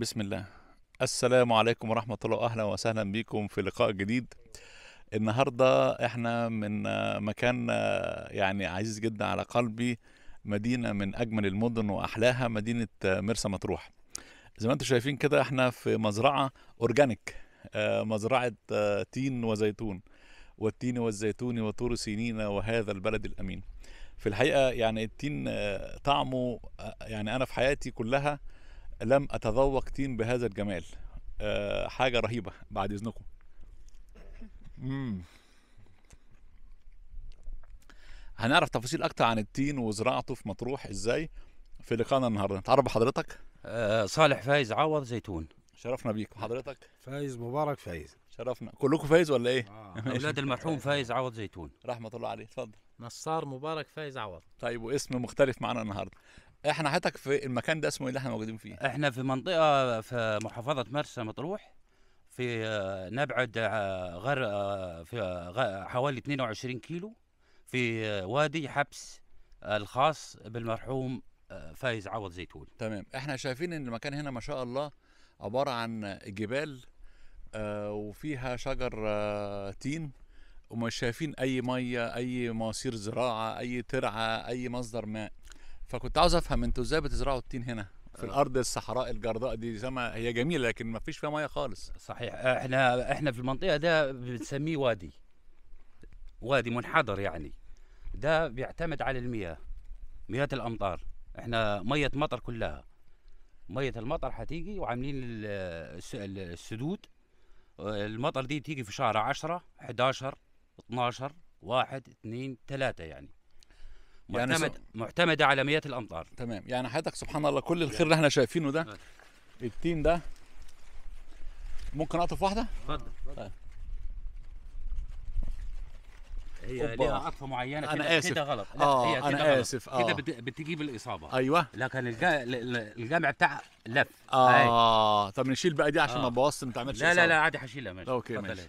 بسم الله السلام عليكم ورحمة الله أهلا وسهلا بكم في لقاء جديد النهاردة احنا من مكان يعني عزيز جدا على قلبي مدينة من أجمل المدن وأحلاها مدينة مرسى مطروح زي ما انتم شايفين كده احنا في مزرعة أورجانيك مزرعة تين وزيتون والتين والزيتون وطور سينين وهذا البلد الأمين في الحقيقة يعني التين طعمه يعني أنا في حياتي كلها لم اتذوق تين بهذا الجمال أه حاجه رهيبه بعد اذنكم مم. هنعرف تفاصيل اكتر عن التين وزراعته في مطروح ازاي في لقاءنا النهارده نتعرف بحضرتك أه صالح فايز عوض زيتون شرفنا بيك وحضرتك فايز مبارك فايز شرفنا كلكم فايز ولا ايه آه. اولاد المرحوم فايز عوض زيتون رحمه الله عليه اتفضل نصار مبارك فايز عوض طيب واسم مختلف معانا النهارده احنا حياتك في المكان ده اسمه ايه اللي احنا موجودين فيه؟ احنا في منطقه في محافظه مرسى مطروح في آه، نبعد آه، غر آه، في حوالي 22 كيلو في وادي حبس الخاص بالمرحوم فايز عوض زيتون تمام احنا شايفين ان المكان هنا ما شاء الله عباره عن جبال وفيها شجر تين ومش شايفين اي ميه اي مصير زراعه اي ترعه اي مصدر ماء فكنت عاوز افهم انتوا ازاي بتزرعوا التين هنا في الارض الصحراء الجرداء دي زي ما هي جميله لكن ما فيش فيها ميه خالص صحيح احنا احنا في المنطقه ده بنسميه وادي وادي منحدر يعني ده بيعتمد على المياه مياه الامطار احنا ميه مطر كلها ميه المطر هتيجي وعاملين السدود المطر دي تيجي في شهر 10 11 12 1 2 3 يعني يعني معتمد س... معتمده على ميات الامطار تمام يعني حياتك سبحان الله كل الخير اللي احنا شايفينه ده التين ده ممكن اقطف واحده؟ اتفضل طيب. هي ليها عطفه معينه انا كده اسف كده غلط لا آه هي انا غلط. اسف آه. كده بتجيب الاصابه ايوه لكن الجمع بتاع لف اه هاي. طب نشيل بقى دي عشان آه. ما ابوظش ما تعملش لا لا لا عادي هشيلها ماشي اوكي ماشي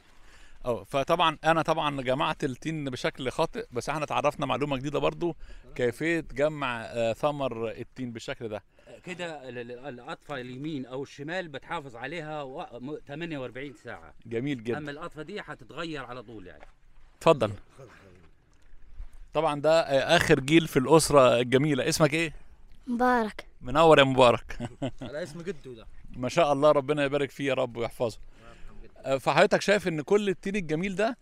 اه فطبعا انا طبعا جمعت التين بشكل خاطئ بس احنا اتعرفنا معلومه جديده برضو كيفيه جمع آه، ثمر التين بالشكل ده آه، كده القطفه اليمين او الشمال بتحافظ عليها 48 ساعه جميل جدا اما القطفه دي هتتغير على طول يعني اتفضل طبعا ده آه، اخر جيل في الاسره الجميله اسمك ايه مبارك منور يا مبارك على اسم جده ده ما شاء الله ربنا يبارك فيه يا رب ويحفظه آه، فحضرتك شايف ان كل التين الجميل ده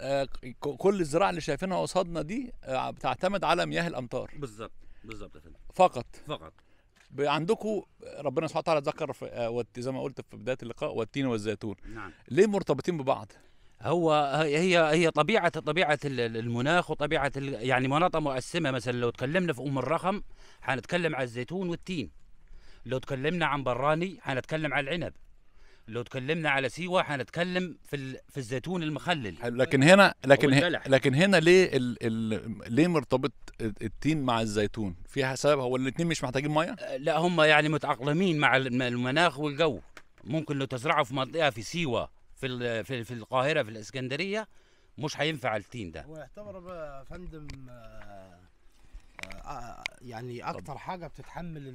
آه، كل الزراعه اللي شايفينها قصادنا دي آه، بتعتمد على مياه الامطار بالظبط بالظبط يا فندم فقط فقط عندكم ربنا سبحانه وتعالى ذكر زي ما قلت في بدايه اللقاء والتين والزيتون نعم. ليه مرتبطين ببعض هو هي هي طبيعه طبيعه المناخ وطبيعه يعني مناطق مقسمه مثلا لو تكلمنا في ام الرخم هنتكلم على الزيتون والتين لو تكلمنا عن براني هنتكلم على العنب لو تكلمنا على سيوه هنتكلم في في الزيتون المخلل لكن هنا لكن لكن هنا ليه الـ الـ ليه مرتبط التين مع الزيتون فيها سبب هو الاثنين مش محتاجين ميه أه، لا هم يعني متاقلمين مع المناخ والجو ممكن لو تزرعه في منطقه في سيوه في في, في القاهره في الاسكندريه مش هينفع التين ده هو يعتبر يا فندم آه، آه، يعني اكتر حاجه بتتحمل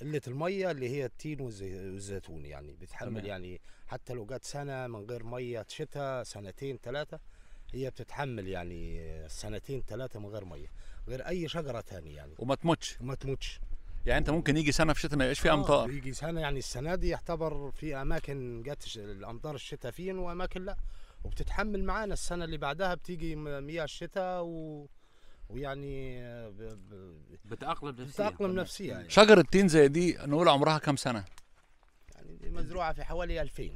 قله الميه اللي هي التين والزيتون يعني بتحمل يعني حتى لو جت سنه من غير ميه شتاء سنتين ثلاثه هي بتتحمل يعني سنتين ثلاثه من غير ميه غير اي شجره ثانيه يعني وما تموتش وما تموتش يعني انت ممكن يجي سنه في الشتاء ما يبقاش فيه آه، امطار يجي سنه يعني السنه دي يعتبر في اماكن جت الامطار الشتاء فين واماكن لا وبتتحمل معانا السنه اللي بعدها بتيجي مياه الشتاء و ويعني بتاقلم نفسيا بتاقلم نفسيا يعني. شجره زي دي نقول عمرها كام سنه؟ يعني دي مزروعه في حوالي 2000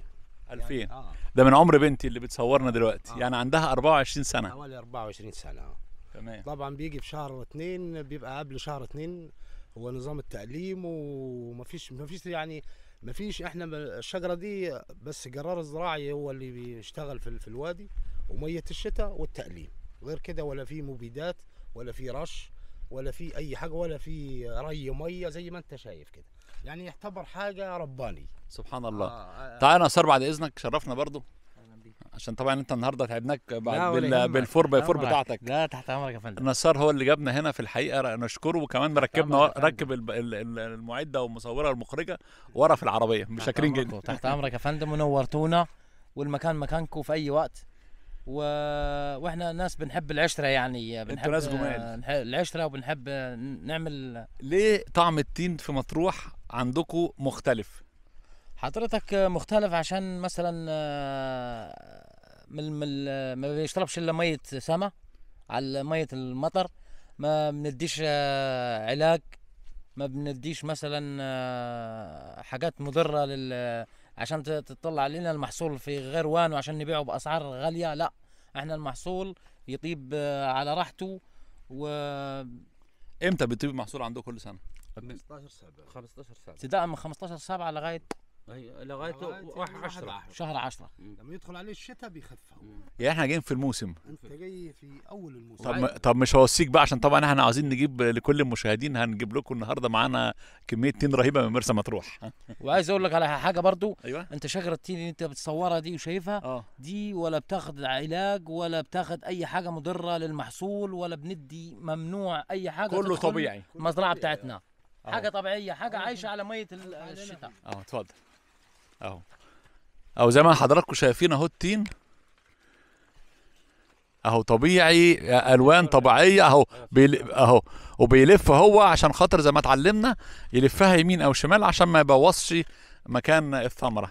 2000 يعني آه. ده من عمر بنتي اللي بتصورنا دلوقتي آه. يعني عندها 24 سنه حوالي 24 سنه آه. تمام طبعا بيجي في شهر اثنين بيبقى قبل شهر اثنين هو نظام التأليم ومفيش مفيش يعني مفيش احنا الشجره دي بس جرار الزراعي هو اللي بيشتغل في, في الوادي وميه الشتاء والتأليم غير كده ولا في مبيدات ولا في رش ولا في اي حاجه ولا في ري ميه زي ما انت شايف كده يعني يعتبر حاجه رباني سبحان الله آه, آه،, آه. تعالى يا سار بعد اذنك شرفنا برضو عشان طبعا انت النهارده تعبناك بال... بالفور باي فور بتاعتك لا تحت امرك يا فندم نصار هو اللي جابنا هنا في الحقيقه نشكره وكمان مركبنا ركب المعده والمصوره والمخرجه ورا في العربيه مشاكرين شاكرين جدا تحت امرك يا فندم ونورتونا والمكان مكانكم في اي وقت و... واحنا ناس بنحب العشره يعني بنحب انتوا ناس جمال العشره وبنحب نعمل ليه طعم التين في مطروح عندكم مختلف حضرتك مختلف عشان مثلا آه، من مل... ما بيشربش الا ميه سما على ميه المطر ما بنديش آه، علاج ما بنديش مثلا آه، حاجات مضره لل عشان تطلع لنا المحصول في غير وان وعشان نبيعه باسعار غاليه لا احنا المحصول يطيب آه، على راحته و امتى بيطيب المحصول عندكم كل سنه 15 سبعة 15 سبعة ابتداء من 15 سبعة لغايه ايوه لغايه واحد 10 شهر 10 لما يدخل عليه الشتاء بيخف يعني احنا جايين في الموسم انت جاي في اول الموسم طب م... طب مش هوصيك بقى عشان طبعا احنا عاوزين نجيب لكل المشاهدين هنجيب لكم النهارده معانا كميه تين رهيبه من مرسى مطروح وعايز اقول لك على حاجه برضو ايوه انت شجره التين اللي انت بتصورها دي وشايفها أوه. دي ولا بتاخد علاج ولا بتاخد اي حاجه مضره للمحصول ولا بندي ممنوع اي حاجه كله طبيعي المزرعه بتاعتنا أوه. حاجه آه. طبيعيه حاجه آه. عايشه على ميه الشتاء اه اتفضل اهو اهو زي ما حضراتكم شايفين اهو التين اهو طبيعي الوان طبيعيه اهو اهو وبيلف هو عشان خاطر زي ما اتعلمنا يلفها يمين او شمال عشان ما يبوظش مكان الثمره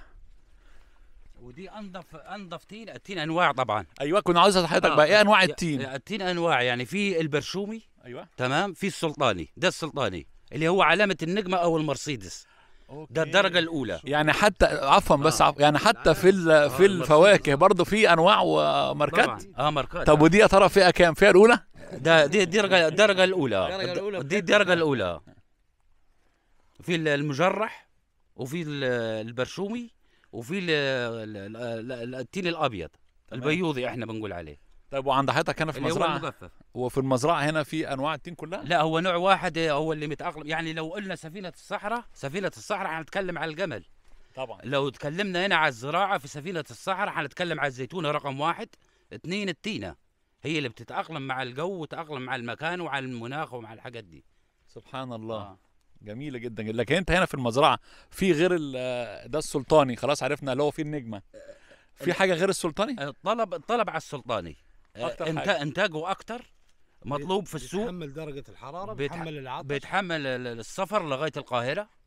ودي انضف انضف تين التين انواع طبعا ايوه كنت عاوز حضرتك آه. بقى ايه آه، انواع التين التين انواع يعني في البرشومي ايوه تمام في السلطاني ده السلطاني اللي هو علامه النجمه او المرسيدس أوكي. ده الدرجه الاولى يعني حتى عفوا بس آه. يعني حتى في آه، في آه الفواكه برضه في انواع وماركات اه ماركات طب ودي يا ترى فئه كام فئه الاولى ده دي الدرجه الدرجه الاولى دي الدرجه الاولى في المجرح وفي البرشومي وفي التين الابيض البيوضي احنا بنقول عليه طيب وعند حضرتك هنا في المزرعه وفي المزرعه هنا في انواع التين كلها لا هو نوع واحد هو اللي متاقلم يعني لو قلنا سفينه الصحراء سفينه الصحراء هنتكلم على الجمل طبعا لو اتكلمنا هنا على الزراعه في سفينه الصحراء هنتكلم على الزيتونه رقم واحد اثنين التينه هي اللي بتتاقلم مع الجو وتتاقلم مع المكان وعلى المناخ ومع الحاجات دي سبحان الله آه. جميله جدا لكن انت هنا في المزرعه في غير ده السلطاني خلاص عرفنا اللي هو فيه النجمه في حاجه غير السلطاني الطلب الطلب على السلطاني أكتر انتاجه اكتر مطلوب في السوق بيتحمل درجه الحراره بيتحمل العطش بيتحمل السفر لغايه القاهره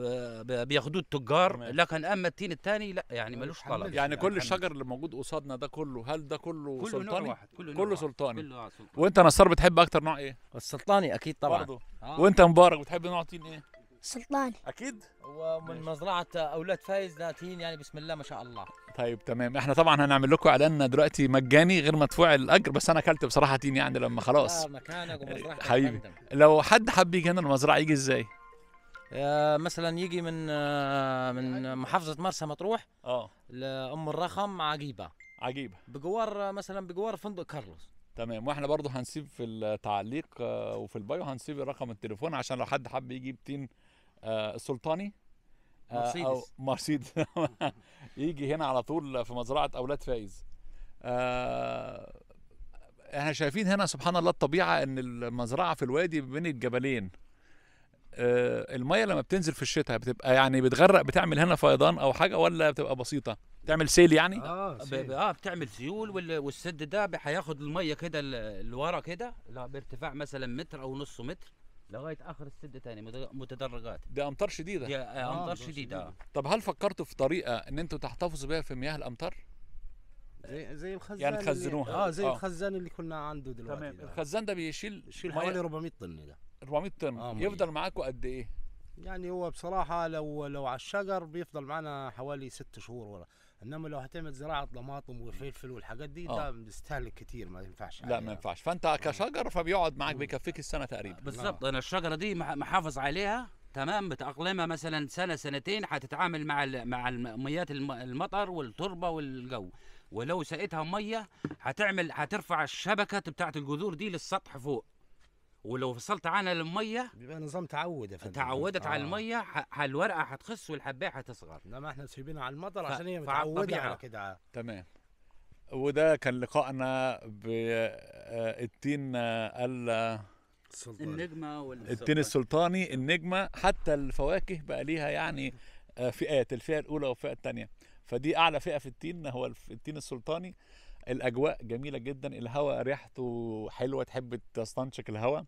آه، بياخدوه التجار مم. لكن اما التين الثاني لا يعني ملوش طلب يعني كل الشجر اللي موجود قصادنا ده كله هل ده كله, كله سلطاني نوع واحد. كله, كله نوع سلطاني. كله آه، سلطاني وانت نصار بتحب اكتر نوع ايه السلطاني اكيد طبعا برضه آه. وانت مبارك بتحب نوع تين ايه سلطان اكيد ومن مزرعه اولاد فايز ناتين يعني بسم الله ما شاء الله طيب تمام احنا طبعا هنعمل لكم اعلان دلوقتي مجاني غير مدفوع الاجر بس انا اكلت بصراحه تين يعني لما خلاص مكانك حبيبي لو حد حب يجي هنا المزرعه يجي ازاي آه، مثلا يجي من آه، من محافظه مرسى مطروح اه لام الرخم عجيبه عجيبه بجوار آه، مثلا بجوار فندق كارلوس تمام واحنا برضو هنسيب في التعليق وفي البايو هنسيب رقم التليفون عشان لو حد حب يجيب تين السلطاني آه، آه، مرسيدس او مرسيدس يجي هنا على طول في مزرعه اولاد فايز آه، احنا شايفين هنا سبحان الله الطبيعه ان المزرعه في الوادي بين الجبلين المايه لما بتنزل في الشتاء بتبقى يعني بتغرق بتعمل هنا فيضان او حاجه ولا بتبقى بسيطه بتعمل سيل يعني اه سيل. اه بتعمل سيول والسد ده هياخد الميه كده اللي ورا كده بارتفاع مثلا متر او نص متر لغايه اخر السده تاني متدرجات دي امطار شديده دي آه، امطار آه شديده. شديده طب هل فكرتوا في طريقه ان انتوا تحتفظوا بها في مياه الامطار؟ زي زي الخزان يعني تخزنوها اه زي آه. الخزان اللي كنا عنده دلوقتي تمام ده. الخزان ده بيشيل يشيل حوالي 400 طن ده 400 طن آه يفضل معاكم قد ايه؟ يعني هو بصراحه لو لو على الشجر بيفضل معانا حوالي ست شهور ورا انما لو هتعمل زراعه طماطم وفلفل والحاجات دي آه. ده بتستهلك كتير ما ينفعش لا ما ينفعش فانت كشجر فبيقعد معاك بيكفيك السنه تقريبا آه. بالظبط انا الشجره دي محافظ عليها تمام بتأقلمها مثلا سنه سنتين هتتعامل مع مع ميات المطر والتربه والجو ولو سقيتها ميه هتعمل هترفع الشبكه بتاعت الجذور دي للسطح فوق ولو فصلت عنها الميه بيبقى نظام تعود يا فندم تعودت آه. على الميه الورقه هتخس والحبايه هتصغر انما احنا سيبينها على المطر عشان هي متعوده على كده تمام وده كان لقائنا بالتين آه، آه، ال النجمه والسلطاني. التين السلطاني النجمه حتى الفواكه بقى ليها يعني آه، فئات الفئه الاولى والفئه الثانيه فدي اعلى فئه في التين هو التين السلطاني الاجواء جميله جدا الهواء ريحته حلوه تحب تستنشق الهواء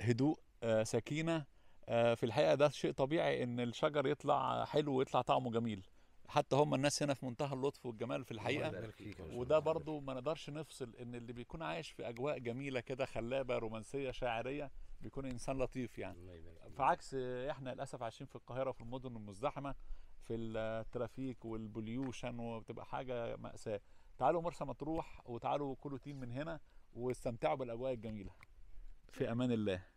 هدوء آه، سكينه آه، في الحقيقه ده شيء طبيعي ان الشجر يطلع حلو ويطلع طعمه جميل حتى هم الناس هنا في منتهى اللطف والجمال في الحقيقه وده برضو ما نقدرش نفصل ان اللي بيكون عايش في اجواء جميله كده خلابه رومانسيه شاعريه بيكون انسان لطيف يعني فعكس احنا للاسف عايشين في القاهره في المدن المزدحمه في الترافيك والبوليوشن وبتبقى حاجه ماساه تعالوا مرسى مطروح وتعالوا كلوا تيم من هنا واستمتعوا بالاجواء الجميله في امان الله